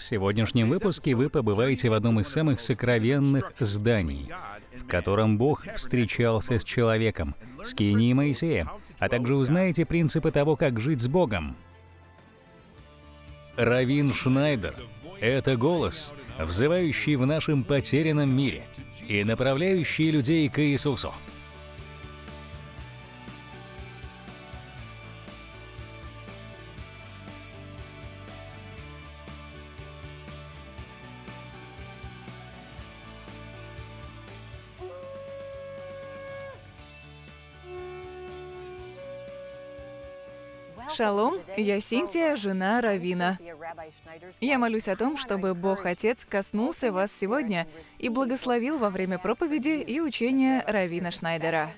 В сегодняшнем выпуске вы побываете в одном из самых сокровенных зданий, в котором Бог встречался с человеком, с Кинией Моисеем, а также узнаете принципы того, как жить с Богом. Равин Шнайдер — это голос, взывающий в нашем потерянном мире и направляющий людей к Иисусу. Шалом, я Синтия, жена Равина. Я молюсь о том, чтобы Бог Отец коснулся вас сегодня и благословил во время проповеди и учения Равина Шнайдера.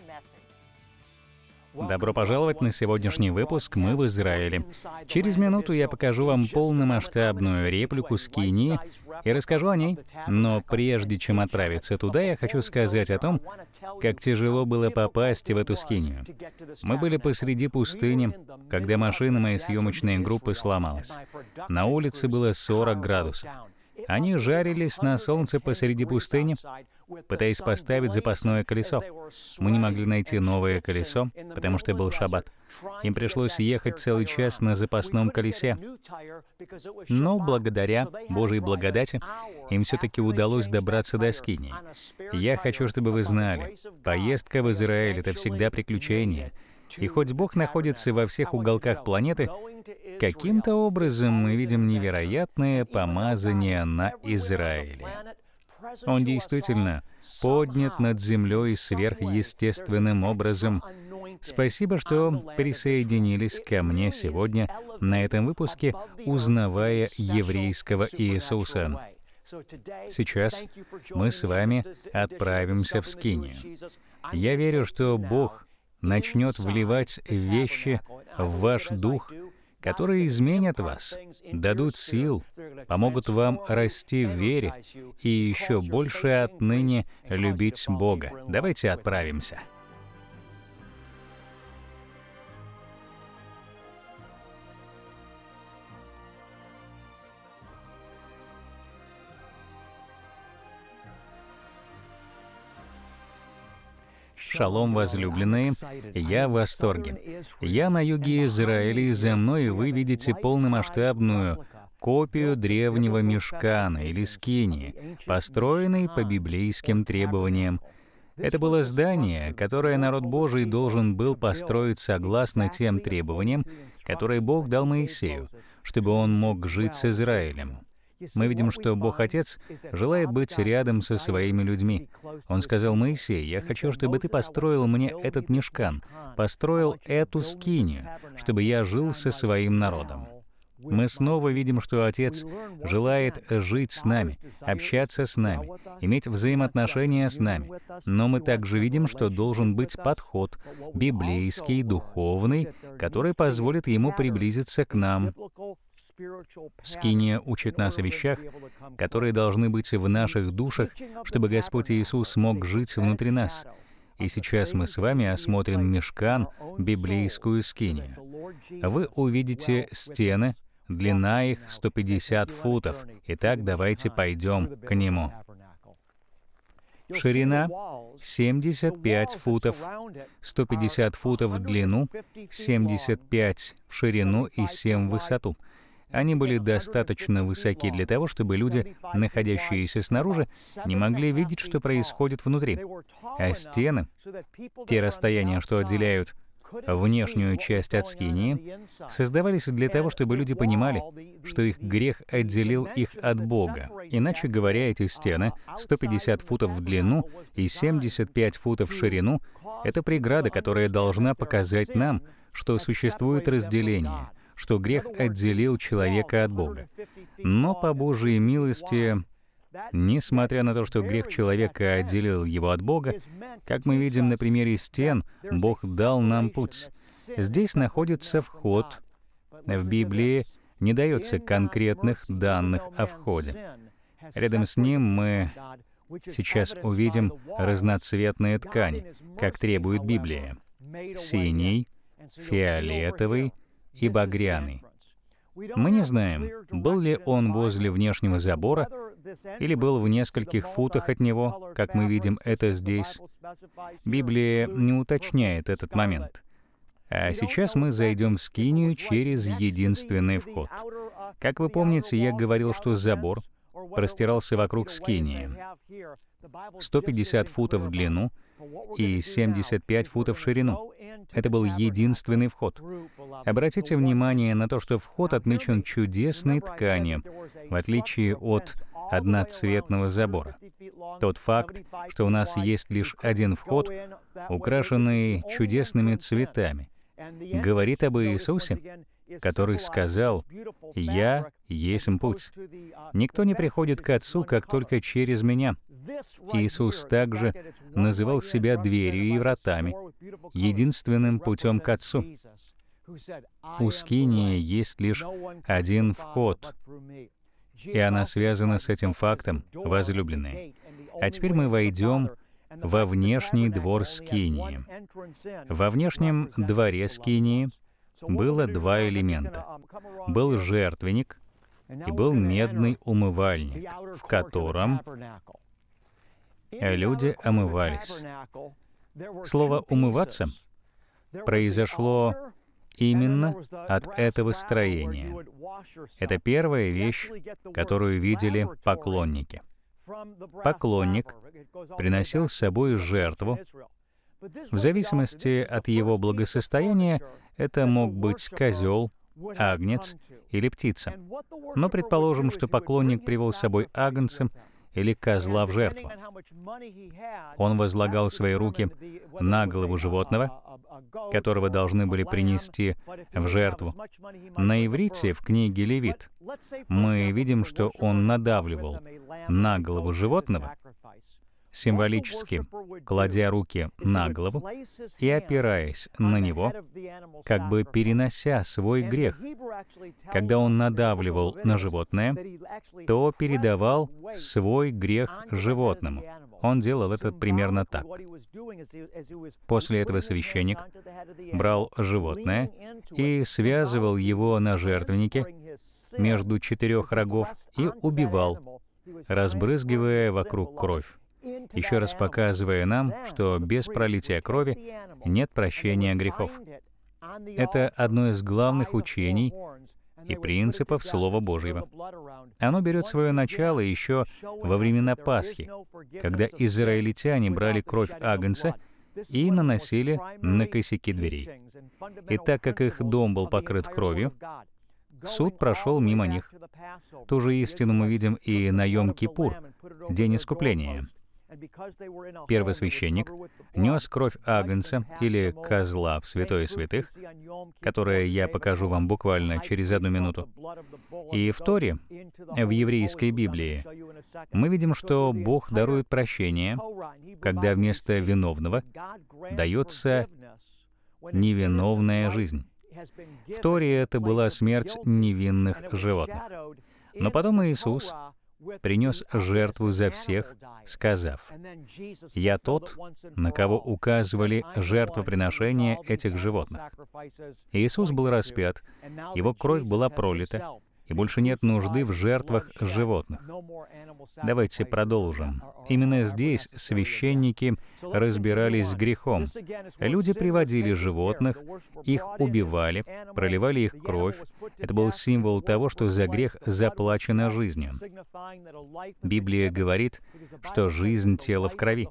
Добро пожаловать на сегодняшний выпуск «Мы в Израиле». Через минуту я покажу вам полномасштабную реплику с Кини и расскажу о ней. Но прежде чем отправиться туда, я хочу сказать о том, как тяжело было попасть в эту скинию. Мы были посреди пустыни, когда машина моей съемочной группы сломалась. На улице было 40 градусов. Они жарились на солнце посреди пустыни, пытаясь поставить запасное колесо. Мы не могли найти новое колесо, потому что был шаббат. Им пришлось ехать целый час на запасном колесе. Но благодаря Божьей благодати им все-таки удалось добраться до Скинии. Я хочу, чтобы вы знали, поездка в Израиль — это всегда приключение — и хоть Бог находится во всех уголках планеты, каким-то образом мы видим невероятное помазание на Израиле. Он действительно поднят над землей сверхъестественным образом. Спасибо, что присоединились ко мне сегодня на этом выпуске, узнавая еврейского Иисуса. Сейчас мы с вами отправимся в Скинию. Я верю, что Бог начнет вливать вещи в ваш дух, которые изменят вас, дадут сил, помогут вам расти в вере и еще больше отныне любить Бога. Давайте отправимся. Шалом, возлюбленные. Я в восторге. Я на юге Израиля, и за мной вы видите полномасштабную копию древнего мешкана или скинии, построенной по библейским требованиям. Это было здание, которое народ Божий должен был построить согласно тем требованиям, которые Бог дал Моисею, чтобы он мог жить с Израилем. Мы видим, что Бог Отец желает быть рядом со своими людьми. Он сказал, «Моисей, я хочу, чтобы ты построил мне этот мешкан, построил эту скинию, чтобы я жил со своим народом». Мы снова видим, что Отец желает жить с нами, общаться с нами, иметь взаимоотношения с нами. Но мы также видим, что должен быть подход библейский, духовный, который позволит ему приблизиться к нам Скиния учит нас о вещах, которые должны быть в наших душах, чтобы Господь Иисус мог жить внутри нас. И сейчас мы с вами осмотрим мешкан, библейскую скинию. Вы увидите стены, длина их 150 футов. Итак, давайте пойдем к нему. Ширина 75 футов, 150 футов в длину, 75 в ширину и 7 в высоту. Они были достаточно высоки для того, чтобы люди, находящиеся снаружи, не могли видеть, что происходит внутри. А стены, те расстояния, что отделяют внешнюю часть от скинии, создавались для того, чтобы люди понимали, что их грех отделил их от Бога. Иначе говоря, эти стены 150 футов в длину и 75 футов в ширину — это преграда, которая должна показать нам, что существует разделение — что грех отделил человека от Бога. Но по Божьей милости, несмотря на то, что грех человека отделил его от Бога, как мы видим на примере стен, Бог дал нам путь. Здесь находится вход. В Библии не дается конкретных данных о входе. Рядом с ним мы сейчас увидим разноцветные ткани, как требует Библия. Синий, фиолетовый, и багряный. Мы не знаем, был ли он возле внешнего забора или был в нескольких футах от него, как мы видим это здесь. Библия не уточняет этот момент. А сейчас мы зайдем в Скинию через единственный вход. Как вы помните, я говорил, что забор простирался вокруг Скинии. 150 футов в длину и 75 футов в ширину. Это был единственный вход. Обратите внимание на то, что вход отмечен чудесной тканью, в отличие от одноцветного забора. Тот факт, что у нас есть лишь один вход, украшенный чудесными цветами, говорит об Иисусе, который сказал, «Я есть путь». Никто не приходит к Отцу, как только через Меня. Иисус также называл себя дверью и вратами, единственным путем к Отцу. У Скинии есть лишь один вход, и она связана с этим фактом, возлюбленные. А теперь мы войдем во внешний двор Скинии. Во внешнем дворе Скинии было два элемента. Был жертвенник и был медный умывальник, в котором люди омывались. Слово «умываться» произошло именно от этого строения. Это первая вещь, которую видели поклонники. Поклонник приносил с собой жертву. В зависимости от его благосостояния, это мог быть козел, агнец или птица. Но предположим, что поклонник привел с собой агнца, или козла в жертву. Он возлагал свои руки на голову животного, которого должны были принести в жертву. На иврите в книге Левит мы видим, что он надавливал на голову животного, символически кладя руки на голову и опираясь на него, как бы перенося свой грех. Когда он надавливал на животное, то передавал свой грех животному. Он делал это примерно так. После этого священник брал животное и связывал его на жертвеннике между четырех рогов и убивал, разбрызгивая вокруг кровь еще раз показывая нам, что без пролития крови нет прощения грехов. Это одно из главных учений и принципов Слова Божьего. Оно берет свое начало еще во времена Пасхи, когда израильтяне брали кровь Агнца и наносили на косяки дверей. И так как их дом был покрыт кровью, суд прошел мимо них. Ту же истину мы видим и на Йом-Кипур, День искупления. Первый священник нес кровь агнца или козла в святое святых, которое я покажу вам буквально через одну минуту. И в Торе, в еврейской Библии, мы видим, что Бог дарует прощение, когда вместо виновного дается невиновная жизнь. В Торе это была смерть невинных животных. Но потом Иисус принес жертву за всех, сказав, «Я тот, на кого указывали жертвоприношения этих животных». Иисус был распят, Его кровь была пролита, и больше нет нужды в жертвах животных. Давайте продолжим. Именно здесь священники разбирались с грехом. Люди приводили животных, их убивали, проливали их кровь. Это был символ того, что за грех заплачено жизнью. Библия говорит, что жизнь тела в крови.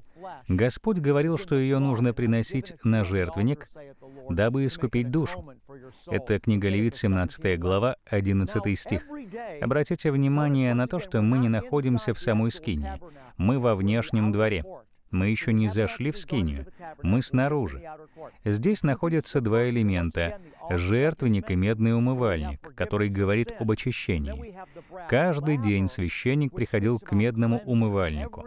Господь говорил, что ее нужно приносить на жертвенник, дабы искупить душу. Это книга Левит, 17 глава, 11 стих. Обратите внимание на то, что мы не находимся в самой скине. Мы во внешнем дворе. Мы еще не зашли в скинию, мы снаружи. Здесь находятся два элемента — жертвенник и медный умывальник, который говорит об очищении. Каждый день священник приходил к медному умывальнику.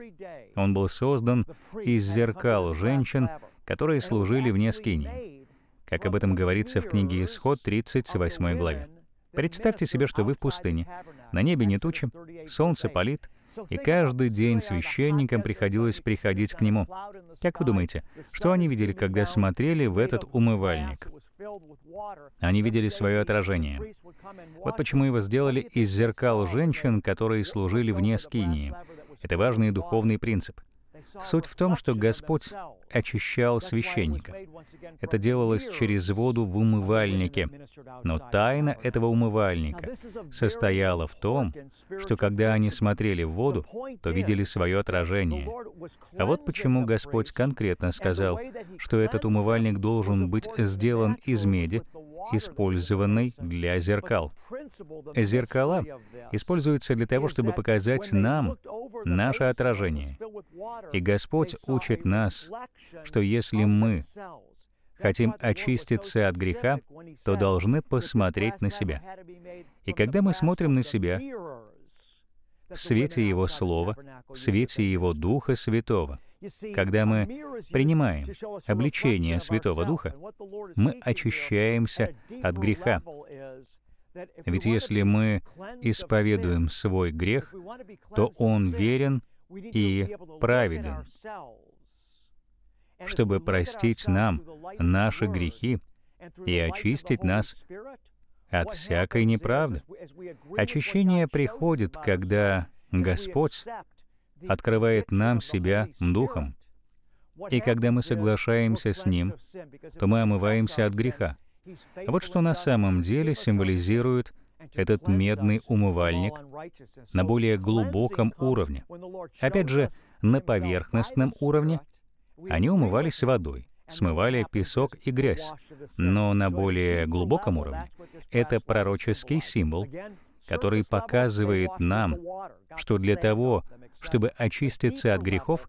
Он был создан из зеркал женщин, которые служили вне скинии, как об этом говорится в книге «Исход» 38 главе. Представьте себе, что вы в пустыне. На небе не тучи, солнце палит, и каждый день священникам приходилось приходить к нему. Как вы думаете, что они видели, когда смотрели в этот умывальник? Они видели свое отражение. Вот почему его сделали из зеркал женщин, которые служили вне скинии. Это важный духовный принцип — Суть в том, что Господь очищал священника. Это делалось через воду в умывальнике. Но тайна этого умывальника состояла в том, что когда они смотрели в воду, то видели свое отражение. А вот почему Господь конкретно сказал, что этот умывальник должен быть сделан из меди, использованный для зеркал. Зеркала используются для того, чтобы показать нам наше отражение. И Господь учит нас, что если мы хотим очиститься от греха, то должны посмотреть на себя. И когда мы смотрим на себя, в свете Его Слова, в свете Его Духа Святого, когда мы принимаем обличение uh, Святого Духа, мы очищаемся от греха. Ведь если мы исповедуем свой грех, то он верен и праведен, чтобы простить нам наши грехи и очистить нас от всякой неправды. Очищение приходит, когда Господь открывает нам себя Духом. И когда мы соглашаемся с Ним, то мы омываемся от греха. Вот что на самом деле символизирует этот медный умывальник на более глубоком уровне. Опять же, на поверхностном уровне они умывались водой, смывали песок и грязь. Но на более глубоком уровне это пророческий символ, который показывает нам, что для того, чтобы очиститься от грехов,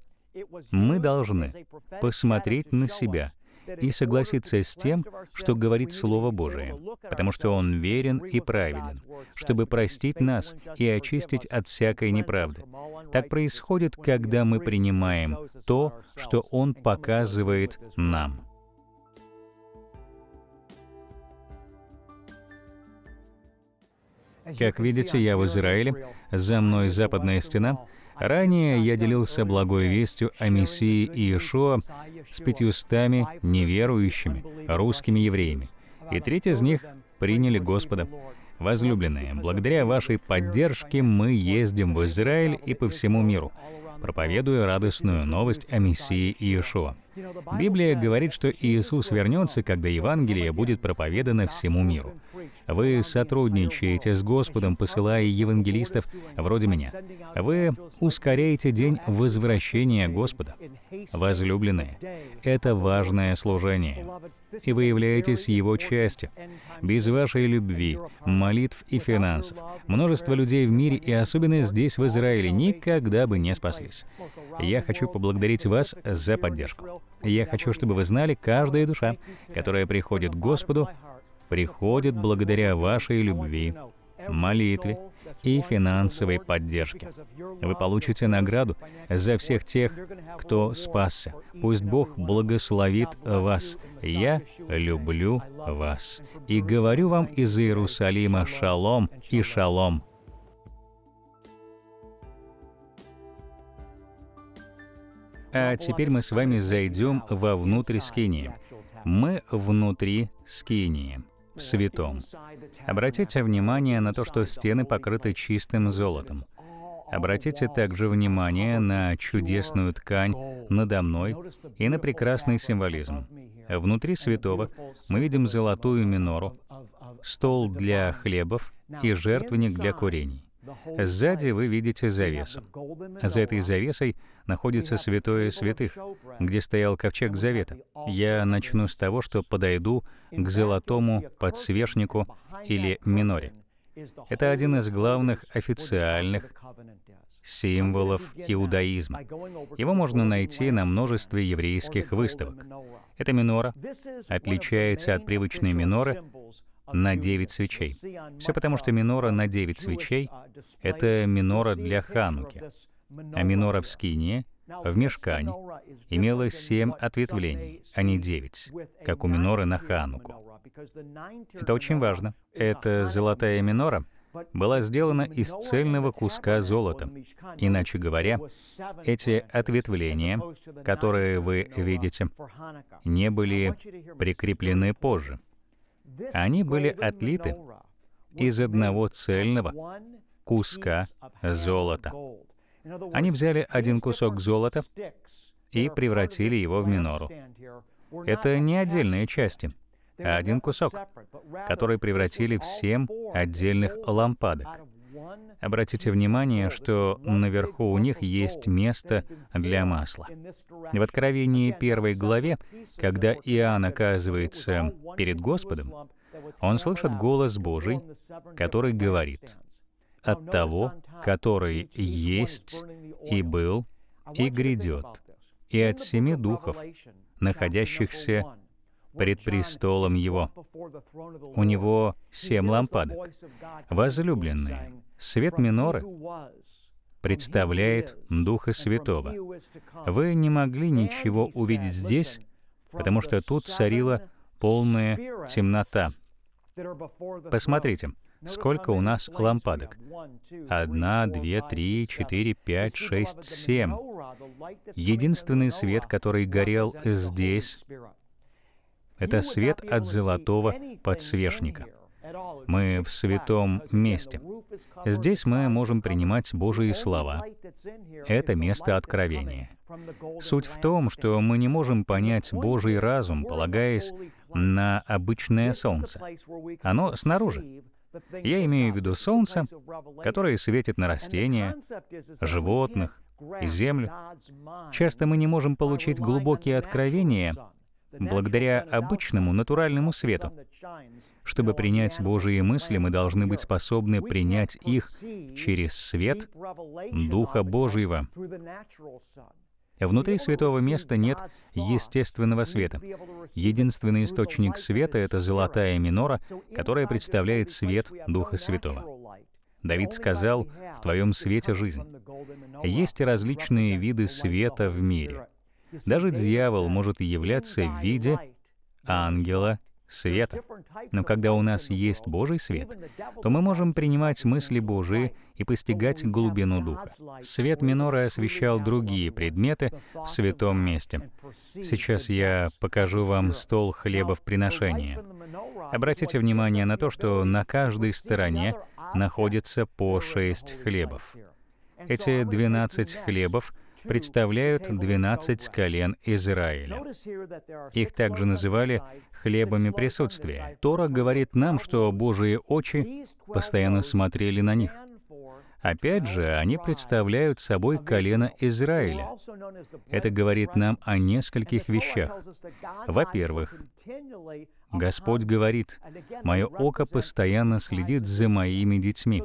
мы должны посмотреть на себя и согласиться с тем, что говорит Слово Божие, потому что Он верен и праведен, чтобы простить нас и очистить от всякой неправды. Так происходит, когда мы принимаем то, что Он показывает нам. Как видите, я в Израиле, за мной западная стена, Ранее я делился благой вестью о Мессии Иешуа с пятьюстами неверующими русскими евреями, и треть из них приняли Господа. Возлюбленные, благодаря вашей поддержке мы ездим в Израиль и по всему миру, проповедуя радостную новость о Мессии Иешуа. Библия говорит, что Иисус вернется, когда Евангелие будет проповедано всему миру. Вы сотрудничаете с Господом, посылая евангелистов вроде меня. Вы ускоряете день возвращения Господа. Возлюбленные, это важное служение, и вы являетесь его частью. Без вашей любви, молитв и финансов множество людей в мире, и особенно здесь, в Израиле, никогда бы не спаслись. Я хочу поблагодарить вас за поддержку я хочу, чтобы вы знали, каждая душа, которая приходит к Господу, приходит благодаря вашей любви, молитве и финансовой поддержке. Вы получите награду за всех тех, кто спасся. Пусть Бог благословит вас. Я люблю вас. И говорю вам из Иерусалима шалом и шалом. А теперь мы с вами зайдем вовнутрь скинии. Мы внутри скинии, в святом. Обратите внимание на то, что стены покрыты чистым золотом. Обратите также внимание на чудесную ткань надо мной и на прекрасный символизм. Внутри святого мы видим золотую минору, стол для хлебов и жертвенник для курений. Сзади вы видите завесу. За этой завесой находится святое святых, где стоял ковчег завета. Я начну с того, что подойду к золотому подсвечнику или миноре. Это один из главных официальных символов иудаизма. Его можно найти на множестве еврейских выставок. Эта минора отличается от привычной миноры на 9 свечей. Все потому, что минора на 9 свечей — это минора для хануки, а минора в скине в мешкане имела 7 ответвлений, а не 9, как у миноры на хануку. Это очень важно. Эта золотая минора — была сделана из цельного куска золота. Иначе говоря, эти ответвления, которые вы видите, не были прикреплены позже. Они были отлиты из одного цельного куска золота. Они взяли один кусок золота и превратили его в минору. Это не отдельные части, а один кусок, который превратили в семь отдельных лампадок. Обратите внимание, что наверху у них есть место для масла. В Откровении первой главе, когда Иоанн оказывается перед Господом, он слышит голос Божий, который говорит «от того, который есть и был и грядет, и от семи духов, находящихся пред престолом Его. У Него семь лампадок. Возлюбленные, свет миноры представляет Духа Святого. Вы не могли ничего увидеть здесь, потому что тут царила полная темнота. Посмотрите, сколько у нас лампадок. Одна, две, три, четыре, пять, шесть, семь. Единственный свет, который горел здесь, это свет от золотого подсвечника. Мы в святом месте. Здесь мы можем принимать Божьи слова. Это место откровения. Суть в том, что мы не можем понять Божий разум, полагаясь на обычное солнце. Оно снаружи. Я имею в виду солнце, которое светит на растения, животных и землю. Часто мы не можем получить глубокие откровения благодаря обычному натуральному свету. Чтобы принять Божьи мысли, мы должны быть способны принять их через свет Духа Божьего. Внутри святого места нет естественного света. Единственный источник света — это золотая минора, которая представляет свет Духа Святого. Давид сказал, «В твоем свете жизнь». Есть различные виды света в мире — даже дьявол может являться в виде ангела света. Но когда у нас есть Божий свет, то мы можем принимать мысли Божии и постигать глубину Духа. Свет минора освещал другие предметы в святом месте. Сейчас я покажу вам стол хлеба в приношении. Обратите внимание на то, что на каждой стороне находится по шесть хлебов. Эти 12 хлебов — представляют 12 колен Израиля. Их также называли «хлебами присутствия». Тора говорит нам, что Божьи очи постоянно смотрели на них. Опять же, они представляют собой колено Израиля. Это говорит нам о нескольких вещах. Во-первых, Господь говорит, «Мое око постоянно следит за моими детьми».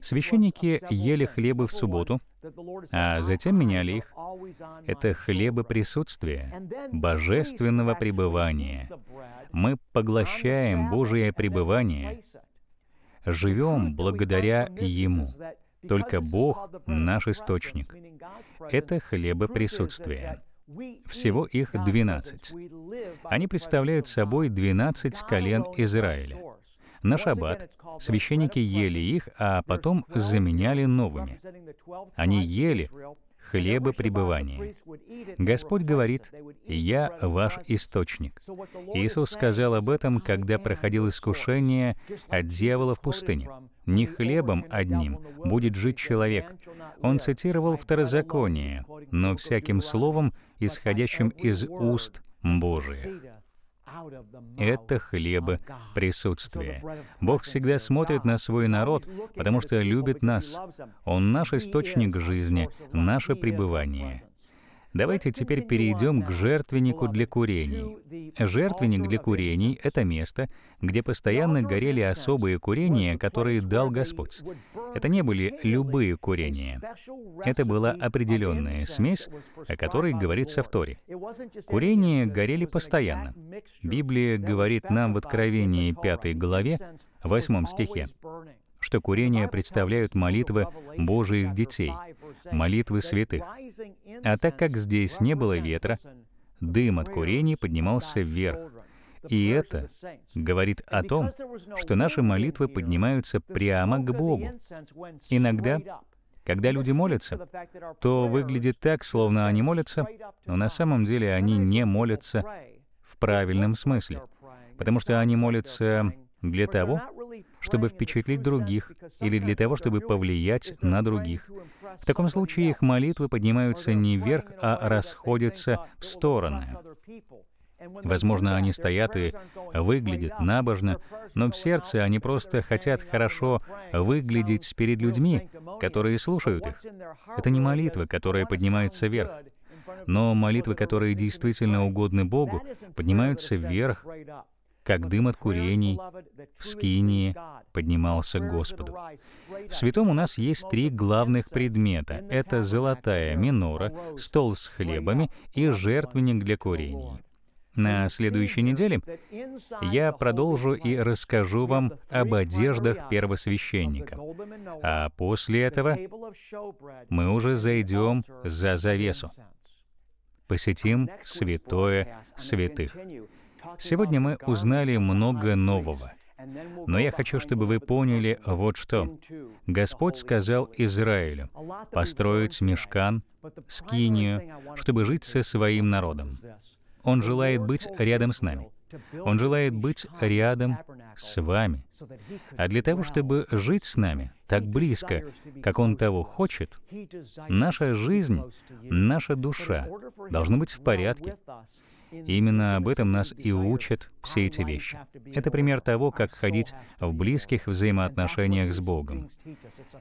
Священники ели хлебы в субботу, а затем меняли их. Это хлебы присутствия, божественного пребывания. Мы поглощаем Божие пребывание, живем благодаря Ему. Только Бог — наш источник. Это хлебы присутствия. Всего их 12. Они представляют собой 12 колен Израиля. На шаббат священники ели их, а потом заменяли новыми. Они ели хлеба пребывания. Господь говорит, «Я ваш источник». Иисус сказал об этом, когда проходил искушение от дьявола в пустыне. «Не хлебом одним будет жить человек». Он цитировал второзаконие, но всяким словом, исходящим из уст Божиих. Это хлеба присутствия. Бог всегда смотрит на свой народ, потому что любит нас. Он наш источник жизни, наше пребывание — Давайте теперь перейдем к жертвеннику для курений. Жертвенник для курений — это место, где постоянно горели особые курения, которые дал Господь. Это не были любые курения. Это была определенная смесь, о которой говорится в Торе. Курения горели постоянно. Библия говорит нам в Откровении 5 главе, 8 стихе, что курение представляют молитвы Божиих детей, молитвы святых. А так как здесь не было ветра, дым от курения поднимался вверх. И это говорит о том, что наши молитвы поднимаются прямо к Богу. Иногда когда люди молятся, то выглядит так, словно они молятся, но на самом деле они не молятся в правильном смысле, потому что они молятся для того, чтобы впечатлить других или для того, чтобы повлиять на других. В таком случае их молитвы поднимаются не вверх, а расходятся в стороны. Возможно, они стоят и выглядят набожно, но в сердце они просто хотят хорошо выглядеть перед людьми, которые слушают их. Это не молитва, которая поднимается вверх. Но молитвы, которые действительно угодны Богу, поднимаются вверх как дым от курений в скинии поднимался к Господу. В святом у нас есть три главных предмета. Это золотая минора, стол с хлебами и жертвенник для курений. На следующей неделе я продолжу и расскажу вам об одеждах первосвященника. А после этого мы уже зайдем за завесу. Посетим святое святых. Сегодня мы узнали много нового. Но я хочу, чтобы вы поняли вот что. Господь сказал Израилю построить мешкан, скинию, чтобы жить со своим народом. Он желает быть рядом с нами. Он желает быть рядом с вами. А для того, чтобы жить с нами так близко, как Он того хочет, наша жизнь, наша душа должна быть в порядке именно об этом нас и учат все эти вещи. Это пример того, как ходить в близких взаимоотношениях с Богом.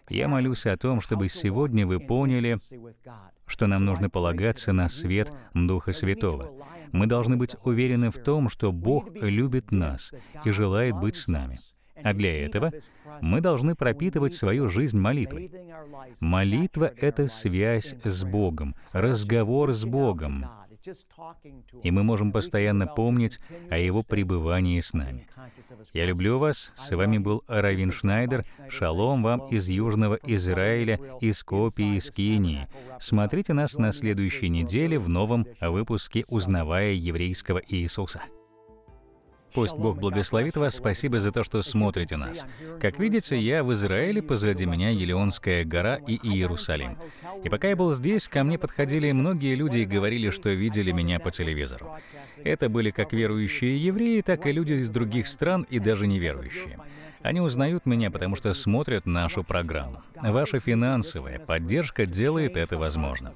Я молюсь о том, чтобы сегодня вы поняли, что нам нужно полагаться на свет Духа Святого. Мы должны быть уверены в том, что Бог любит нас и желает быть с нами. А для этого мы должны пропитывать свою жизнь молитвой. Молитва — это связь с Богом, разговор с Богом. И мы можем постоянно помнить о его пребывании с нами. Я люблю вас. С вами был Равин Шнайдер. Шалом вам из Южного Израиля, из Копии, из Кении. Смотрите нас на следующей неделе в новом выпуске «Узнавая еврейского Иисуса». Пусть Бог благословит вас. Спасибо за то, что смотрите нас. Как видите, я в Израиле, позади меня Елеонская гора и Иерусалим. И пока я был здесь, ко мне подходили многие люди и говорили, что видели меня по телевизору. Это были как верующие евреи, так и люди из других стран и даже неверующие. Они узнают меня, потому что смотрят нашу программу. Ваша финансовая поддержка делает это возможным.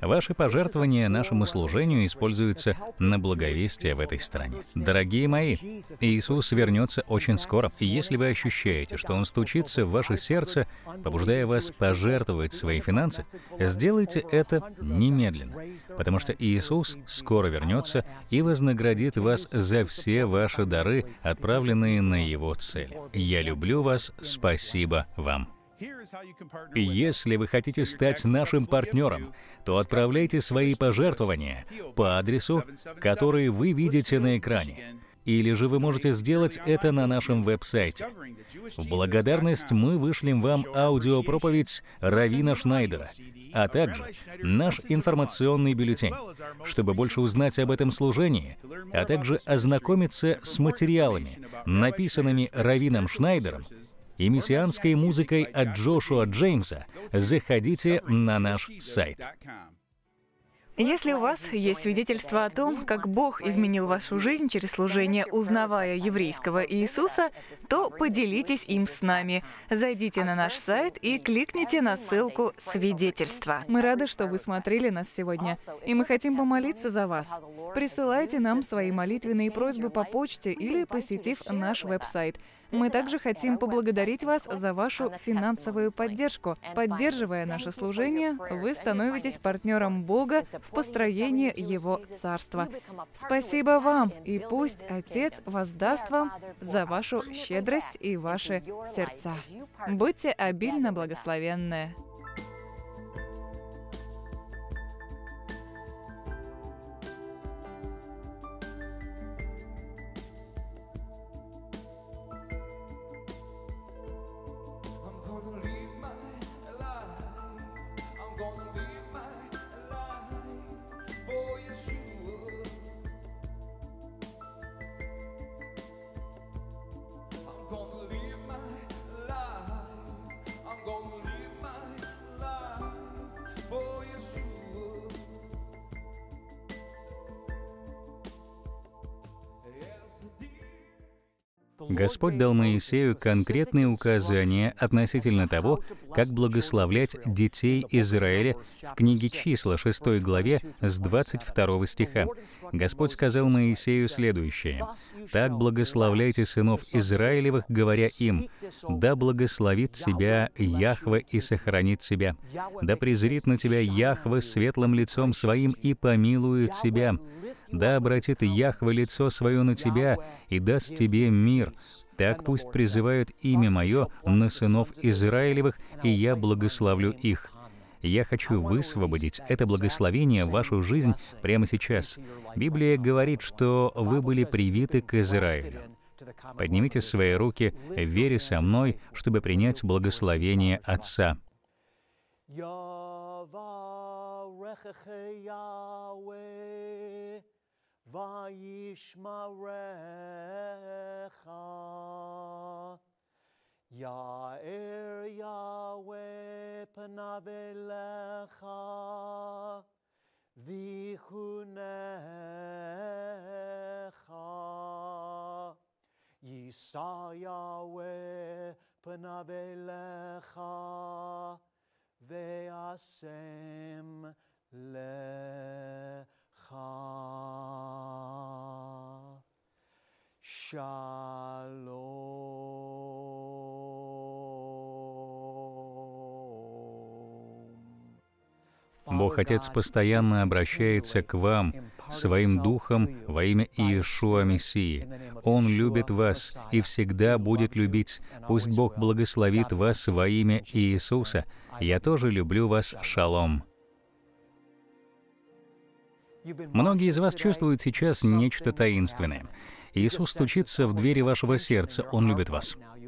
Ваши пожертвования нашему служению используются на благовестие в этой стране. Дорогие мои, Иисус вернется очень скоро. И если вы ощущаете, что Он стучится в ваше сердце, побуждая вас пожертвовать свои финансы, сделайте это немедленно, потому что Иисус скоро вернется и вознаградит вас за все ваши дары, отправленные на Его цель. Я люблю вас, спасибо вам. если вы хотите стать нашим партнером, то отправляйте свои пожертвования по адресу, который вы видите на экране или же вы можете сделать это на нашем веб-сайте. В благодарность мы вышлем вам аудиопроповедь Равина Шнайдера, а также наш информационный бюллетень. Чтобы больше узнать об этом служении, а также ознакомиться с материалами, написанными Равином Шнайдером, и мессианской музыкой от Джошуа Джеймса, заходите на наш сайт. Если у вас есть свидетельство о том, как Бог изменил вашу жизнь через служение, узнавая еврейского Иисуса, то поделитесь им с нами. Зайдите на наш сайт и кликните на ссылку «Свидетельство». Мы рады, что вы смотрели нас сегодня, и мы хотим помолиться за вас. Присылайте нам свои молитвенные просьбы по почте или посетив наш веб-сайт. Мы также хотим поблагодарить вас за вашу финансовую поддержку. Поддерживая наше служение, вы становитесь партнером Бога в построении Его Царства. Спасибо вам, и пусть Отец воздаст вам за вашу щедрость и ваши сердца. Будьте обильно благословенны. Господь дал Моисею конкретные указания относительно того, как благословлять детей Израиля в книге числа 6 главе с 22 стиха. Господь сказал Моисею следующее. «Так благословляйте сынов Израилевых, говоря им, да благословит тебя Яхва и сохранит тебя, да презрит на тебя Яхва светлым лицом своим и помилует тебя, да обратит Яхва лицо свое на тебя и даст тебе мир, так пусть призывают имя Мое на сынов Израилевых, и я благословлю их. Я хочу высвободить это благословение в вашу жизнь прямо сейчас. Библия говорит, что вы были привиты к Израилю. Поднимите свои руки в вере со мной, чтобы принять благословение Отца. וישמרך יאר יהוה פניו אליך, ויחונך. יישא יהוה פניו אליך, ואשם לך. שלום. Бог Отец постоянно обращается к вам, своим духом во имя Иешуа Мессии. Он любит вас и всегда будет любить. Пусть Бог благословит вас во имя Иисуса. Я тоже люблю вас. Шалом. Многие из вас чувствуют сейчас нечто таинственное. Иисус стучится в двери вашего сердца, Он любит вас.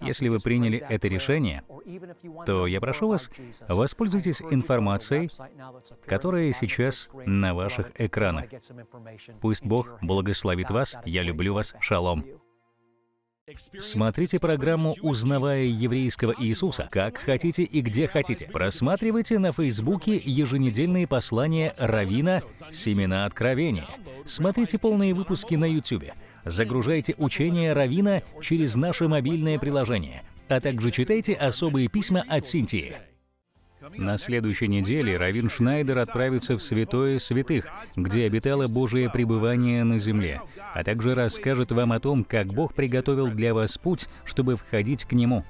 Если вы приняли это решение, то я прошу вас, воспользуйтесь информацией, которая сейчас на ваших экранах. Пусть Бог благословит вас. Я люблю вас. Шалом. Смотрите программу «Узнавая еврейского Иисуса» как хотите и где хотите. Просматривайте на Фейсбуке еженедельные послания Равина «Семена откровения». Смотрите полные выпуски на YouTube загружайте учение Равина через наше мобильное приложение, а также читайте особые письма от Синтии. На следующей неделе Равин Шнайдер отправится в Святое Святых, где обитало Божие пребывание на земле, а также расскажет вам о том, как Бог приготовил для вас путь, чтобы входить к Нему.